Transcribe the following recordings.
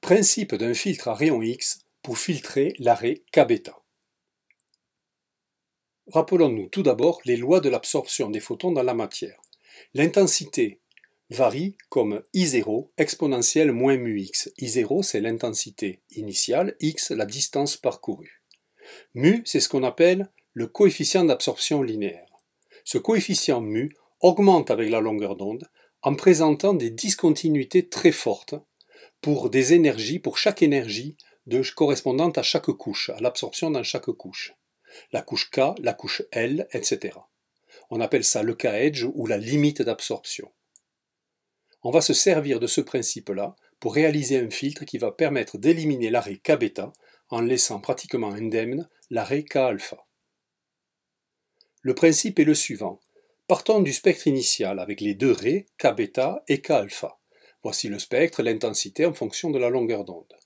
Principe d'un filtre à rayon X pour filtrer l'arrêt k Rappelons-nous tout d'abord les lois de l'absorption des photons dans la matière. L'intensité varie comme I0 exponentielle moins X. I0, c'est l'intensité initiale, x, la distance parcourue. Mu, c'est ce qu'on appelle le coefficient d'absorption linéaire. Ce coefficient mu augmente avec la longueur d'onde en présentant des discontinuités très fortes pour des énergies, pour chaque énergie correspondante à chaque couche, à l'absorption dans chaque couche. La couche K, la couche L, etc. On appelle ça le K-edge ou la limite d'absorption. On va se servir de ce principe-là pour réaliser un filtre qui va permettre d'éliminer l'arrêt K-bêta en laissant pratiquement indemne l'arrêt K-alpha. Le principe est le suivant. Partons du spectre initial avec les deux rays, K-bêta et K-alpha. Voici le spectre l'intensité en fonction de la longueur d'onde.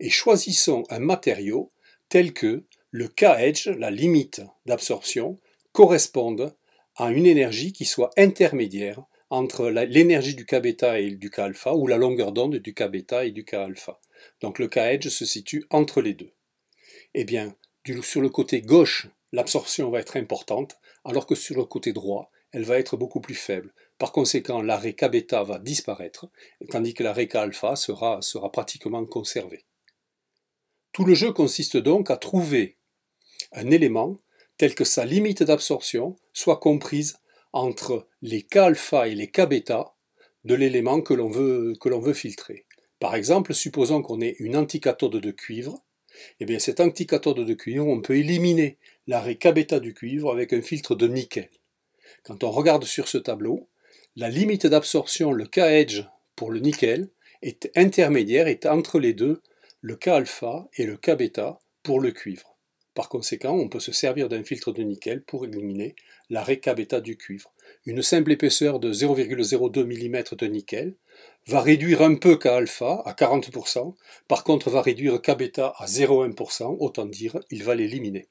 Et choisissons un matériau tel que le K-edge, la limite d'absorption, corresponde à une énergie qui soit intermédiaire entre l'énergie du K-bêta et du K-alpha, ou la longueur d'onde du K-bêta et du K-alpha. Donc le K-edge se situe entre les deux. Eh bien, sur le côté gauche, l'absorption va être importante, alors que sur le côté droit, elle va être beaucoup plus faible. Par conséquent, l'arrêt K va disparaître, tandis que l'arrêt K alpha sera, sera pratiquement conservé. Tout le jeu consiste donc à trouver un élément tel que sa limite d'absorption soit comprise entre les K et les K de l'élément que l'on veut, veut, filtrer. Par exemple, supposons qu'on ait une anticathode de cuivre, et eh bien cette anticathode de cuivre, on peut éliminer l'arrêt K du cuivre avec un filtre de nickel. Quand on regarde sur ce tableau, la limite d'absorption, le K-edge pour le nickel, est intermédiaire, est entre les deux, le K-alpha et le K-bêta pour le cuivre. Par conséquent, on peut se servir d'un filtre de nickel pour éliminer l'arrêt K-bêta du cuivre. Une simple épaisseur de 0,02 mm de nickel va réduire un peu K-alpha à 40%, par contre va réduire K-bêta à 0,1%, autant dire il va l'éliminer.